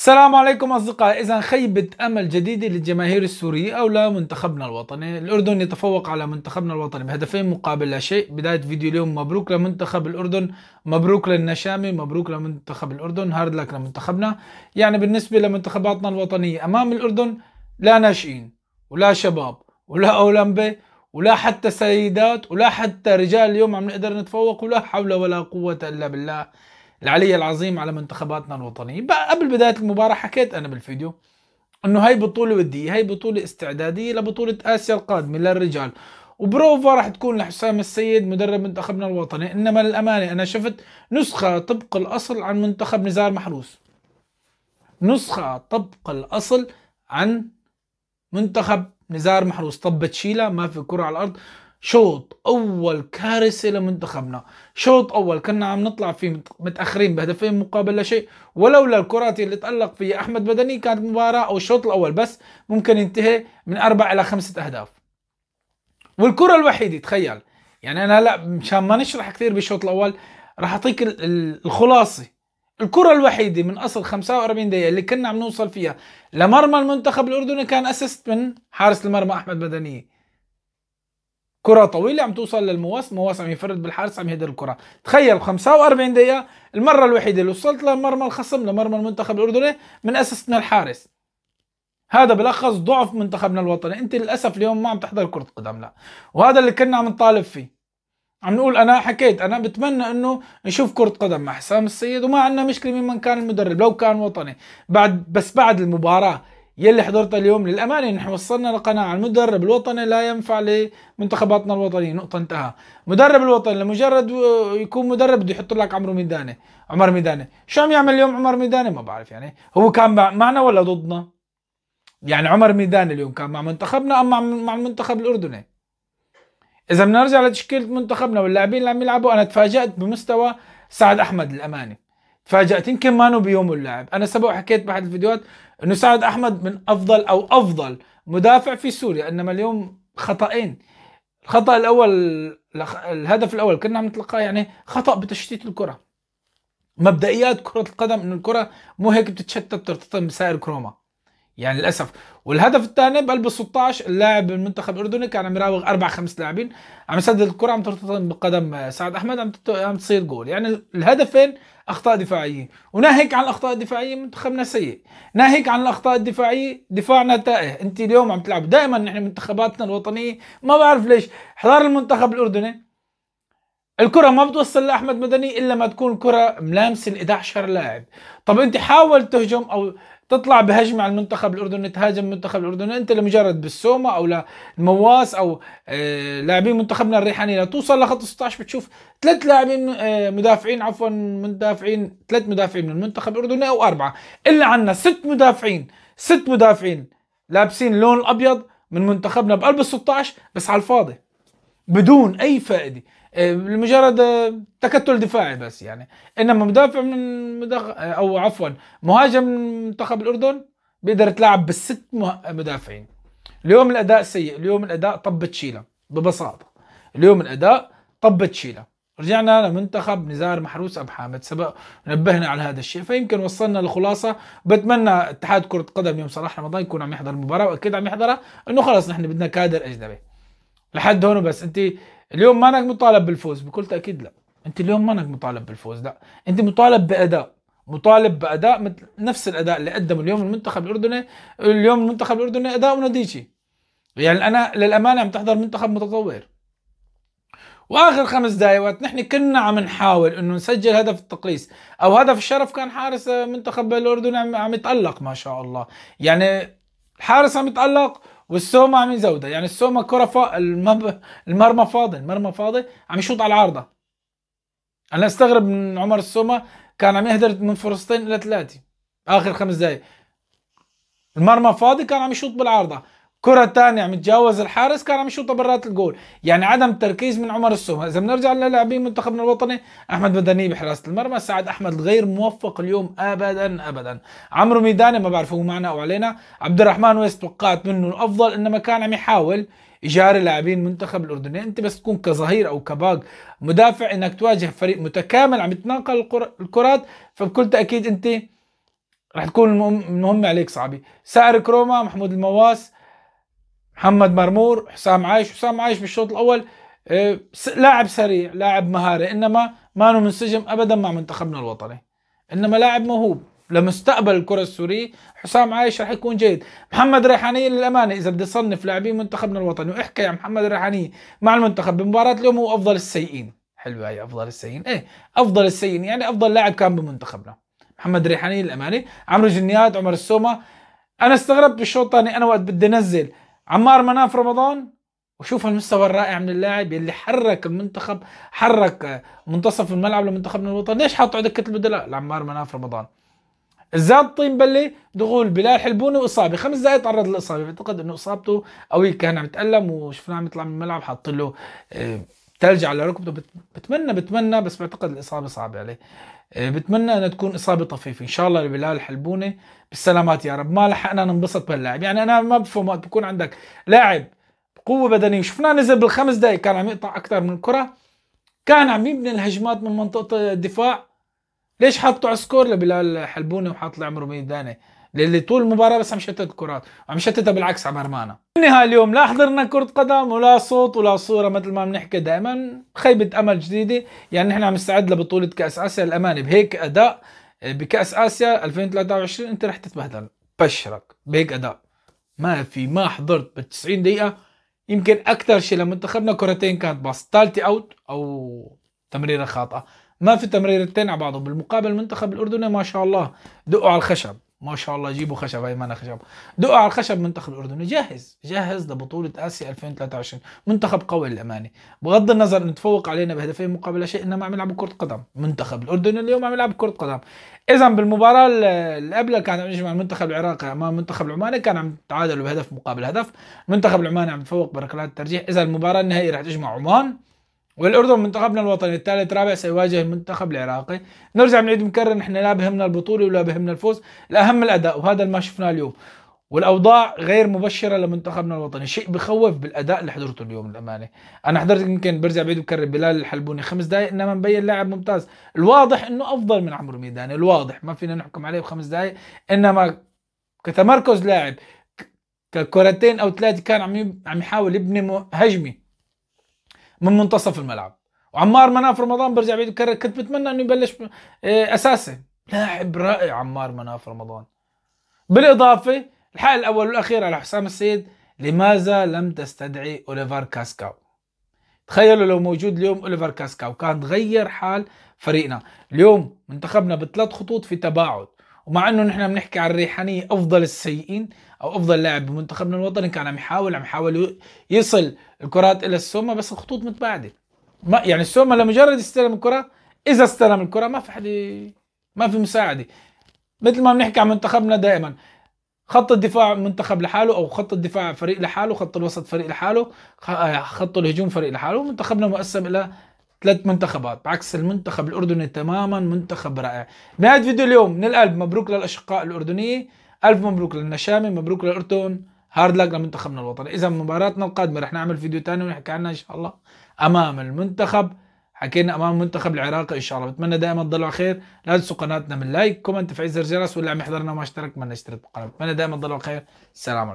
السلام عليكم أصدقائي إذا خيبة أمل جديدة للجماهير السورية أو لمنتخبنا الوطني الأردن يتفوق على منتخبنا الوطني بهدفين مقابل لا شيء بداية فيديو اليوم مبروك لمنتخب الأردن مبروك للنشامي مبروك لمنتخب الأردن هارد لك لمنتخبنا يعني بالنسبة لمنتخباتنا الوطنية أمام الأردن لا ناشئين ولا شباب ولا أولمبي ولا حتى سيدات ولا حتى رجال اليوم عم نقدر نتفوق ولا حول ولا قوة إلا بالله العلي العظيم على منتخباتنا الوطنية قبل بداية المباراة حكيت أنا بالفيديو انه هاي بطولة ودية هاي بطولة استعدادية لبطولة اسيا القادمة للرجال وبروفا راح تكون لحسام السيد مدرب منتخبنا الوطني انما للامانة انا شفت نسخة طبق الاصل عن منتخب نزار محروس نسخة طبق الاصل عن منتخب نزار محروس طب تشيلة ما في كرة على الارض شوط اول كارثه لمنتخبنا شوط اول كنا عم نطلع فيه متاخرين بهدفين مقابل لا شيء ولولا الكرات اللي تالق فيها احمد بدني كانت المباراه او الشوط الاول بس ممكن ينتهي من اربع الى خمسه اهداف والكره الوحيده تخيل يعني انا هلا مشان ما نشرح كثير بالشوط الاول راح اعطيك الخلاصه الكرة الوحيدة من أصل 45 دقيقة اللي كنا عم نوصل فيها لمرمى المنتخب الأردني كان أسست من حارس المرمى أحمد بدنيه كره طويله عم توصل للمواسم مواسم عم يفرد بالحارس عم يهدر الكره تخيل 45 دقيقه المره الوحيده اللي وصلت لمرمى الخصم لمرمى المنتخب الاردني من اسسنا الحارس هذا بلخص ضعف منتخبنا الوطني انت للاسف اليوم ما عم تحضر كره قدم لا وهذا اللي كنا عم نطالب فيه عم نقول انا حكيت انا بتمنى انه نشوف كره قدم مع حسام السيد وما عندنا مشكله مين من كان المدرب لو كان وطني بعد بس بعد المباراه يلي حضرتها اليوم للأمانة نحن وصلنا لقناعة المدرب الوطني لا ينفع لمنتخباتنا الوطنية نقطة انتهى مدرب الوطني لمجرد يكون مدرب بده يحط لك عمرو ميداني عمر ميداني شو عم يعمل اليوم عمر ميداني ما بعرف يعني هو كان معنا ولا ضدنا يعني عمر ميداني اليوم كان مع منتخبنا أم مع, مع المنتخب الأردني إذا بنرجع لتشكيلة منتخبنا واللاعبين اللي عم يلعبوا أنا تفاجأت بمستوى سعد أحمد الأماني تفاجات يمكن ما بيوم اللاعب انا سبق حكيت باحد الفيديوهات انه سعد احمد من افضل او افضل مدافع في سوريا انما اليوم خطأين الخطأ الاول الهدف الاول كنا عم نتلقاه يعني خطأ بتشتيت الكرة مبدئيات كرة القدم انه الكرة مو هيك بتتشتت ترتطم بسائر كروما يعني للاسف والهدف الثاني بقلب ال 16 اللاعب منتخب الاردني كان عم يراوغ اربع خمس لاعبين عم يسدد الكره عم ترتطم بقدم سعد احمد عم عم تصير جول يعني الهدفين اخطاء دفاعيه وناهيك عن الاخطاء الدفاعيه منتخبنا سيء ناهيك عن الاخطاء الدفاعيه دفاعنا تائه انت اليوم عم تلعب دائما نحن منتخباتنا الوطنيه ما بعرف ليش حضار المنتخب الاردني الكرة ما بتوصل لأحمد مدني إلا ما تكون الكرة ملامسة ال 11 لاعب، طب أنت حاول تهجم أو تطلع بهجمه على المنتخب الاردني تهاجم المنتخب الاردني انت لمجرد بالسومه او لمواس او آه، لاعبين منتخبنا الريحاني لا توصل لخط 16 بتشوف ثلاث لاعبين آه، مدافعين عفوا مدافعين ثلاث مدافعين من المنتخب الاردني او اربعه الا عندنا ست مدافعين ست مدافعين لابسين اللون الابيض من منتخبنا بقلب ال 16 بس على الفاضي بدون اي فائده آه، لمجرد آه، تكتل دفاعي بس يعني انما مدافع من مدخ... آه، او عفوا مهاجم من منتخب الاردن بيقدر يتلاعب بالست مدافعين اليوم الاداء سيء اليوم الاداء طب تشيله ببساطه اليوم الاداء طب تشيله رجعنا لمنتخب نزار محروس ابو حامد سبق نبهنا على هذا الشيء فيمكن وصلنا لخلاصه بتمنى اتحاد كره قدم يوم صلاح رمضان يكون عم يحضر المباراه واكيد عم يحضرها انه خلص نحن بدنا كادر اجنبي لحد هون بس انت اليوم ما انك مطالب بالفوز بكل تاكيد لا انت اليوم ما انك مطالب بالفوز لا انت مطالب باداء مطالب باداء مثل نفس الاداء اللي قدمه اليوم المنتخب الاردني اليوم المنتخب الاردني اداء نتيجي يعني انا للامانه عم تحضر منتخب متطور واخر خمس دقائق نحن كنا عم نحاول انه نسجل هدف التقليص او هدف الشرف كان حارس منتخب الاردن عم يتالق ما شاء الله يعني الحارس عم يتالق والسومه عم يزودها يعني السومه كره فا... المب... المرمى فاضي المرمى فاضي عم يشوط على العارضه انا استغرب من عمر السومه كان عم يهدر من فرصتين الى ثلاثه اخر خمس دقائق المرمى فاضي كان عم يشوط بالعارضه كرة تانية عم يتجاوز الحارس كان عم يشوطها برات الجول يعني عدم تركيز من عمر السومه إذا بنرجع للاعبين منتخبنا الوطني أحمد مدني بحراسة المرمى سعد أحمد غير موفق اليوم أبدا أبدا عمرو ميداني ما بعرف هو معنا أو علينا عبد الرحمن ويس توقعت منه الأفضل إنما كان عم يحاول يجاري لاعبين منتخب الأردني أنت بس تكون كظهير أو كباق مدافع إنك تواجه فريق متكامل عم يتناقل الكرات فبكل تأكيد أنت رح تكون المهمة عليك صعبة سائر كروما محمود المواس محمد مرمور حسام عايش حسام عايش بالشوط الاول آه، لاعب سريع لاعب مهاري انما ما انه منسجم ابدا مع منتخبنا الوطني انما لاعب موهوب لمستقبل الكره السوريه حسام عايش رح يكون جيد محمد ريحاني للامانه اذا بدي صنف لاعبين منتخبنا الوطني واحكي عن محمد ريحاني مع المنتخب بمباراه اليوم هو افضل السيئين حلوه هي افضل السيئين ايه افضل السيئين يعني افضل لاعب كان بمنتخبنا محمد ريحاني للامانه عمرو جنياد عمر السومه انا استغربت بالشوط الثاني انا وقت بدي انزل عمار مناف رمضان وشوف المستوى الرائع من اللاعب اللي حرك المنتخب حرك منتصف الملعب لمنتخبنا الوطني ليش حاطه على دكه البدلاء لعمار مناف رمضان زاد طين بله دخول بلال حلبوني واصابه خمس دقائق تعرض للاصابه بعتقد انه اصابته قوي كان عم يتالم وشفناه عم يطلع من الملعب حاط له آه، ثلج على ركبته بتمنى بتمنى بس بعتقد الاصابه صعبه عليه آه، بتمنى انها تكون اصابه طفيفه ان شاء الله لبلال الحلبونه بالسلامات يا رب ما لحقنا ننبسط باللاعب يعني انا ما بفهم وقت بكون عندك لاعب بقوه بدنيه شفناه نزل بالخمس دقائق كان عم يقطع اكثر من الكره كان عم يبني الهجمات من منطقه الدفاع ليش حاطه على سكور لبلال حلبونه وحاط لعمره ميداني للي طول المباراه بس عم يشتت الكرات وعم يشتتها بالعكس على مرمانا بالنهايه اليوم لا حضرنا كره قدم ولا صوت ولا صوره مثل ما بنحكي دائما خيبه امل جديده يعني نحن عم نستعد لبطوله كاس اسيا الامانه بهيك اداء بكاس اسيا 2023 انت رح تتبهدل بشرك بهيك اداء ما في ما حضرت ب 90 دقيقه يمكن اكثر شيء لمنتخبنا كرتين كانت باص ثالثه اوت او تمريره خاطئه ما في تمريرتين على بعضهم بالمقابل المنتخب الاردني ما شاء الله دقوا على الخشب ما شاء الله جيبوا خشب مانا خشب دقوا على الخشب منتخب الاردن جاهز جاهز لبطوله اسيا 2023 منتخب قوي للامانه بغض النظر ان تفوق علينا بهدفين مقابل شيء انما عم يلعبوا كره قدم منتخب الاردن اليوم عم يلعب كره قدم اذا بالمباراه اللي قبلها كان عم يجمع المنتخب العراقي امام المنتخب العماني كان عم تعادلوا بهدف مقابل هدف المنتخب العماني عم يتفوق بركلات الترجيح اذا المباراه النهائيه رح تجمع عمان والأردن منتخبنا الوطني الثالث رابع سيواجه المنتخب العراقي نرجع بنعيد مكرر نحن لا بهمنا البطولة ولا بهمنا الفوز الأهم الأداء وهذا ما شفناه اليوم والاوضاع غير مبشره لمنتخبنا الوطني شيء بخوف بالاداء اللي حضرته اليوم للامانه انا حضرت يمكن برجع بعيد مكرر بلال الحلبوني خمس دقائق انما مبين لاعب ممتاز الواضح انه افضل من عمرو ميداني الواضح ما فينا نحكم عليه بخمس دقائق انما كتمركز لاعب ككرتين او ثلاثه كان عم عم يحاول يبني هجمه من منتصف الملعب وعمار مناف رمضان برجع بعيد بكرر كنت بتمنى انه يبلش آه، اساسي لاعب رائع عمار مناف رمضان بالاضافه الحق الاول والاخير على حسام السيد لماذا لم تستدعي اوليفر كاسكاو تخيلوا لو موجود اليوم اوليفر كاسكاو كان تغير حال فريقنا اليوم منتخبنا بثلاث خطوط في تباعد ومع انه نحن بنحكي عن الريحاني افضل السيئين او افضل لاعب بمنتخبنا الوطني كان عم يحاول عم يحاول يصل الكرات الى السومه بس الخطوط متباعده ما يعني السومه لمجرد يستلم الكره اذا استلم الكره ما في حد ما في مساعده مثل ما بنحكي عن منتخبنا دائما خط الدفاع منتخب لحاله او خط الدفاع فريق لحاله خط الوسط فريق لحاله آه، خط الهجوم فريق لحاله منتخبنا مقسم الى ثلاث منتخبات بعكس المنتخب الاردني تماما منتخب رائع نهايه فيديو اليوم من القلب مبروك للاشقاء الاردنيه الف مبروك للنشامي مبروك للاردن هارد لك لمنتخبنا الوطني اذا مباراتنا القادمه رح نعمل فيديو ثاني ونحكي عنها ان شاء الله امام المنتخب حكينا امام المنتخب العراقي ان شاء الله بتمنى دائما تضلوا على خير لا تنسوا قناتنا من لايك كومنت تفعيل زر الجرس واللي عم يحضرنا وما اشترك ما اشترك بالقناه بتمنى دائما تضلوا على خير السلام عليكم